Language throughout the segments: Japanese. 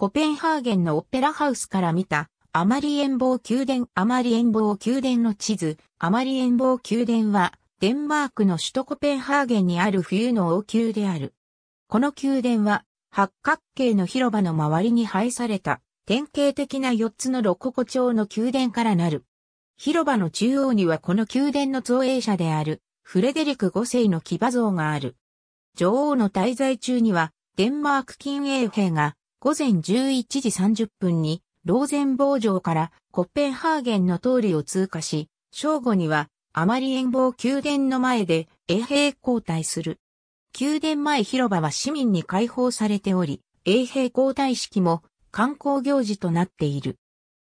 コペンハーゲンのオペラハウスから見た、アマリエンボー宮殿、アマリエンボー宮殿の地図、アマリエンボー宮殿は、デンマークの首都コペンハーゲンにある冬の王宮である。この宮殿は、八角形の広場の周りに配された、典型的な四つのロココ町の宮殿からなる。広場の中央にはこの宮殿の造営者である、フレデリク5世の騎馬像がある。女王の滞在中には、デンマーク近衛兵が、午前11時30分に、ローゼン防城からコッペンハーゲンの通りを通過し、正午にはあまり遠望宮殿の前で衛兵交代する。宮殿前広場は市民に開放されており、衛兵交代式も観光行事となっている。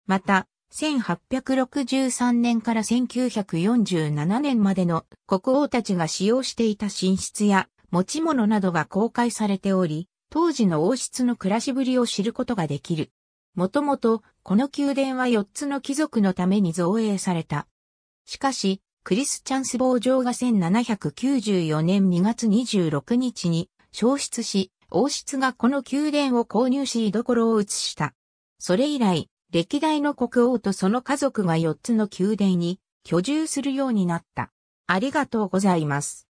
また、1863年から1947年までの国王たちが使用していた寝室や持ち物などが公開されており、当時の王室の暮らしぶりを知ることができる。もともと、この宮殿は4つの貴族のために造営された。しかし、クリスチャンス傍上が1794年2月26日に消失し、王室がこの宮殿を購入し居所を移した。それ以来、歴代の国王とその家族が4つの宮殿に居住するようになった。ありがとうございます。